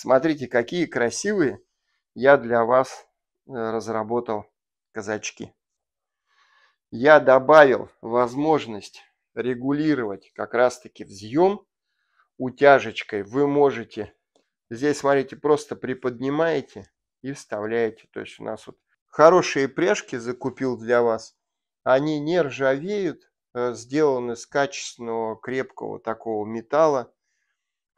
Смотрите, какие красивые я для вас э, разработал казачки. Я добавил возможность регулировать как раз-таки взъем утяжечкой. Вы можете, здесь смотрите, просто приподнимаете и вставляете. То есть у нас вот хорошие пряжки закупил для вас. Они не ржавеют, э, сделаны из качественного крепкого такого металла.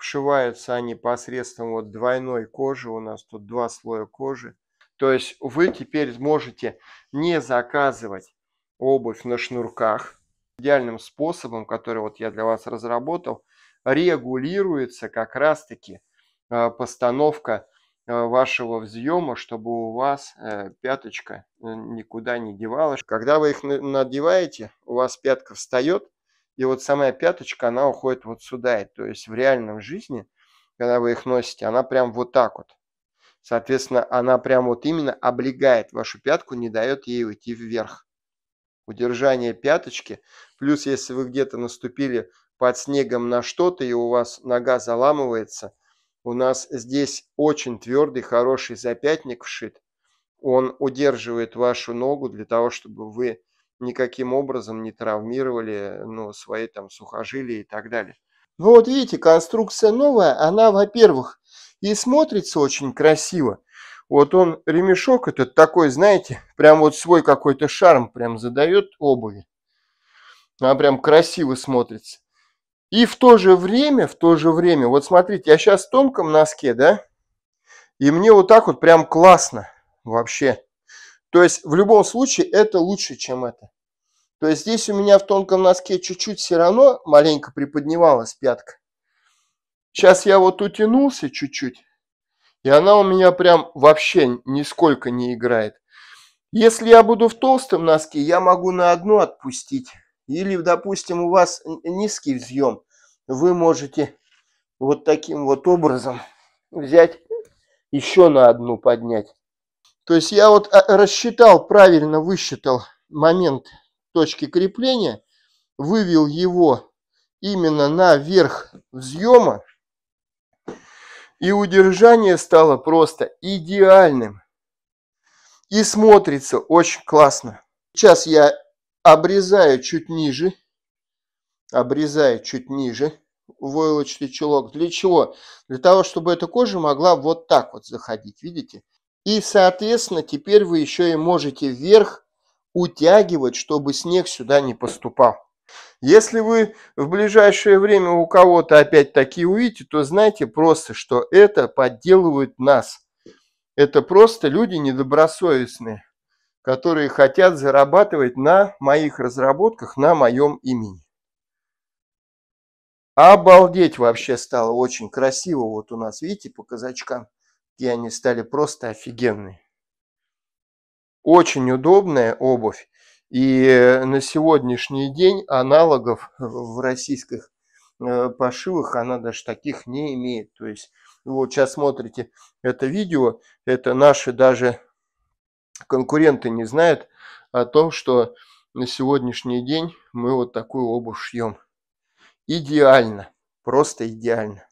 Вшиваются они посредством вот двойной кожи, у нас тут два слоя кожи. То есть вы теперь можете не заказывать обувь на шнурках. Идеальным способом, который вот я для вас разработал, регулируется как раз-таки а, постановка а, вашего взъема, чтобы у вас э, пяточка э, никуда не девалась. Когда вы их надеваете, у вас пятка встает, и вот самая пяточка, она уходит вот сюда. И, то есть в реальном жизни, когда вы их носите, она прям вот так вот. Соответственно, она прям вот именно облегает вашу пятку, не дает ей уйти вверх. Удержание пяточки. Плюс, если вы где-то наступили под снегом на что-то, и у вас нога заламывается, у нас здесь очень твердый, хороший запятник вшит. Он удерживает вашу ногу для того, чтобы вы никаким образом не травмировали ну, свои там сухожилия и так далее. Ну вот видите, конструкция новая, она, во-первых, и смотрится очень красиво. Вот он, ремешок этот такой, знаете, прям вот свой какой-то шарм прям задает обуви. Она прям красиво смотрится. И в то же время, в то же время, вот смотрите, я сейчас в тонком носке, да, и мне вот так вот прям классно вообще. То есть в любом случае это лучше, чем это. То есть здесь у меня в тонком носке чуть-чуть все равно маленько приподнималась пятка. Сейчас я вот утянулся чуть-чуть, и она у меня прям вообще нисколько не играет. Если я буду в толстом носке, я могу на одну отпустить. Или, допустим, у вас низкий взъем, вы можете вот таким вот образом взять, еще на одну поднять. То есть я вот э, рассчитал, правильно высчитал момент точки крепления, вывел его именно на верх взъема, и удержание стало просто идеальным. И смотрится очень классно. Сейчас я обрезаю чуть ниже, обрезаю чуть ниже войлочный чулок. Для чего? Для того, чтобы эта кожа могла вот так вот заходить, видите? И, соответственно, теперь вы еще и можете вверх утягивать, чтобы снег сюда не поступал. Если вы в ближайшее время у кого-то опять такие увидите, то знайте просто, что это подделывают нас. Это просто люди недобросовестные, которые хотят зарабатывать на моих разработках, на моем имени. Обалдеть вообще стало очень красиво. Вот у нас, видите, по казачкам и они стали просто офигенные. Очень удобная обувь. И э, на сегодняшний день аналогов в российских э, пошивах она даже таких не имеет. То есть вот сейчас смотрите это видео, это наши даже конкуренты не знают о том, что на сегодняшний день мы вот такую обувь шьем. Идеально, просто идеально.